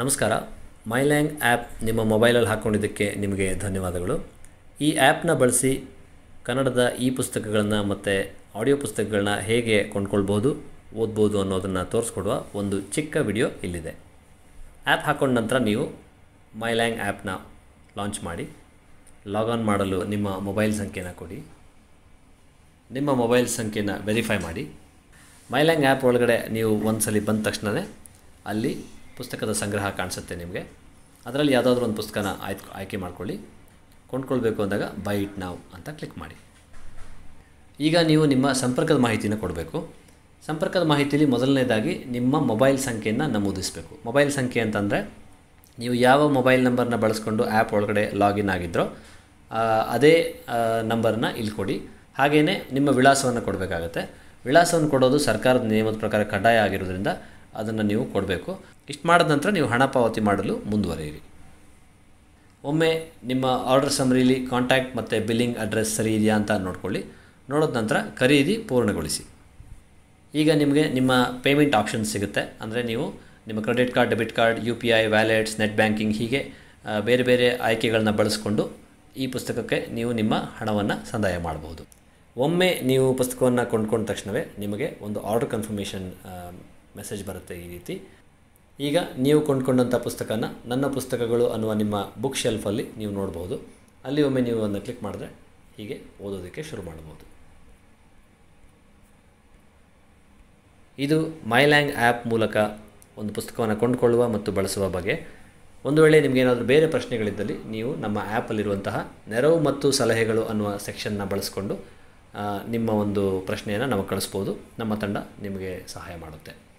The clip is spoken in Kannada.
ನಮಸ್ಕಾರ ಮೈಲ್ಯಾಂಗ್ ಆ್ಯಪ್ ನಿಮ್ಮ ಮೊಬೈಲಲ್ಲಿ ಹಾಕ್ಕೊಂಡಿದ್ದಕ್ಕೆ ನಿಮಗೆ ಧನ್ಯವಾದಗಳು ಈ ಆ್ಯಪ್ನ ಬಳಸಿ ಕನ್ನಡದ ಈ ಪುಸ್ತಕಗಳನ್ನು ಮತ್ತು ಆಡಿಯೋ ಪುಸ್ತಕಗಳನ್ನ ಹೇಗೆ ಕೊಂಡ್ಕೊಳ್ಬೋದು ಓದ್ಬೋದು ಅನ್ನೋದನ್ನು ತೋರಿಸ್ಕೊಡುವ ಒಂದು ಚಿಕ್ಕ ವಿಡಿಯೋ ಇಲ್ಲಿದೆ ಆ್ಯಪ್ ಹಾಕೊಂಡ ನಂತರ ನೀವು ಮೈಲ್ಯಾಂಗ್ ಆ್ಯಪ್ನ ಲಾಂಚ್ ಮಾಡಿ ಲಾಗಾನ್ ಮಾಡಲು ನಿಮ್ಮ ಮೊಬೈಲ್ ಸಂಖ್ಯೆನ ಕೊಡಿ ನಿಮ್ಮ ಮೊಬೈಲ್ ಸಂಖ್ಯೆನ ವೆರಿಫೈ ಮಾಡಿ ಮೈಲ್ಯಾಂಗ್ ಆ್ಯಪ್ ಒಳಗಡೆ ನೀವು ಒಂದು ಸಲ ಬಂದ ತಕ್ಷಣವೇ ಅಲ್ಲಿ ಪುಸ್ತಕದ ಸಂಗ್ರಹ ಕಾಣಿಸುತ್ತೆ ನಿಮಗೆ ಅದರಲ್ಲಿ ಯಾವುದಾದ್ರೂ ಒಂದು ಪುಸ್ತಕನ ಆಯ್ತು ಆಯ್ಕೆ ಮಾಡ್ಕೊಳ್ಳಿ ಕೊಂಡ್ಕೊಳ್ಬೇಕು ಅಂದಾಗ ಬೈ ಇಟ್ ನಾವು ಅಂತ ಕ್ಲಿಕ್ ಮಾಡಿ ಈಗ ನೀವು ನಿಮ್ಮ ಸಂಪರ್ಕದ ಮಾಹಿತಿನ ಕೊಡಬೇಕು ಸಂಪರ್ಕದ ಮಾಹಿತಿಯಲ್ಲಿ ಮೊದಲನೇದಾಗಿ ನಿಮ್ಮ ಮೊಬೈಲ್ ಸಂಖ್ಯೆಯನ್ನು ನಮೂದಿಸಬೇಕು ಮೊಬೈಲ್ ಸಂಖ್ಯೆ ಅಂತಂದರೆ ನೀವು ಯಾವ ಮೊಬೈಲ್ ನಂಬರ್ನ ಬಳಸ್ಕೊಂಡು ಆ್ಯಪ್ ಒಳಗಡೆ ಲಾಗಿನ್ ಆಗಿದ್ದರೋ ಅದೇ ನಂಬರನ್ನ ಇಲ್ಲಿ ಕೊಡಿ ಹಾಗೆಯೇ ನಿಮ್ಮ ವಿಳಾಸವನ್ನು ಕೊಡಬೇಕಾಗತ್ತೆ ವಿಳಾಸವನ್ನು ಕೊಡೋದು ಸರ್ಕಾರದ ನಿಯಮದ ಪ್ರಕಾರ ಕಡ್ಡಾಯ ಆಗಿರೋದ್ರಿಂದ ಅದನ್ನು ನೀವು ಕೊಡಬೇಕು ಇಷ್ಟು ಮಾಡಿದ ನಂತರ ನೀವು ಹಣ ಪಾವತಿ ಮಾಡಲು ಮುಂದುವರಿಯಿರಿ ಒಮ್ಮೆ ನಿಮ್ಮ ಆರ್ಡರ್ ಸಮರಿಲಿ ಕಾಂಟ್ಯಾಕ್ಟ್ ಮತ್ತು ಬಿಲ್ಲಿಂಗ್ ಅಡ್ರೆಸ್ ಸರಿ ಇದೆಯಾ ಅಂತ ನೋಡ್ಕೊಳ್ಳಿ ನೋಡಿದ ನಂತರ ಖರೀದಿ ಪೂರ್ಣಗೊಳಿಸಿ ಈಗ ನಿಮಗೆ ನಿಮ್ಮ ಪೇಮೆಂಟ್ ಆಪ್ಷನ್ಸ್ ಸಿಗುತ್ತೆ ಅಂದರೆ ನೀವು ನಿಮ್ಮ credit card debit card U P I wallets net banking ಹೀಗೆ ಬೇರೆ ಬೇರೆ ಆಯ್ಕೆಗಳನ್ನ ಬಳಸಿಕೊಂಡು ಈ ಪುಸ್ತಕಕ್ಕೆ ನೀವು ನಿಮ್ಮ ಹಣವನ್ನು ಸಂದಾಯ ಮಾಡಬಹುದು ಒಮ್ಮೆ ನೀವು ಪುಸ್ತಕವನ್ನು ಕೊಂಡ್ಕೊಂಡ ತಕ್ಷಣವೇ ನಿಮಗೆ ಒಂದು ಆರ್ಡರ್ ಕನ್ಫರ್ಮೇಷನ್ ಮೆಸೇಜ್ ಬರುತ್ತೆ ಈ ರೀತಿ ಈಗ ನೀವು ಕೊಂಡ್ಕೊಂಡಂಥ ಪುಸ್ತಕನ ನನ್ನ ಪುಸ್ತಕಗಳು ಅನ್ನುವ ನಿಮ್ಮ ಬುಕ್ ಶೆಲ್ಫಲ್ಲಿ ನೀವು ನೋಡ್ಬೋದು ಅಲ್ಲಿ ಒಮ್ಮೆ ನೀವು ಅದನ್ನು ಕ್ಲಿಕ್ ಮಾಡಿದ್ರೆ ಹೀಗೆ ಓದೋದಕ್ಕೆ ಶುರು ಮಾಡ್ಬೋದು ಇದು ಮೈಲ್ಯಾಂಗ್ ಆ್ಯಪ್ ಮೂಲಕ ಒಂದು ಪುಸ್ತಕವನ್ನು ಕೊಂಡುಕೊಳ್ಳುವ ಮತ್ತು ಬಳಸುವ ಬಗ್ಗೆ ಒಂದು ವೇಳೆ ನಿಮಗೇನಾದರೂ ಬೇರೆ ಪ್ರಶ್ನೆಗಳಿದ್ದಲ್ಲಿ ನೀವು ನಮ್ಮ ಆ್ಯಪಲ್ಲಿರುವಂತಹ ನೆರವು ಮತ್ತು ಸಲಹೆಗಳು ಅನ್ನುವ ಸೆಕ್ಷನ್ನ ಬಳಸಿಕೊಂಡು ನಿಮ್ಮ ಒಂದು ಪ್ರಶ್ನೆಯನ್ನು ನಮಗೆ ಕಳಿಸ್ಬೋದು ನಮ್ಮ ತಂಡ ನಿಮಗೆ ಸಹಾಯ ಮಾಡುತ್ತೆ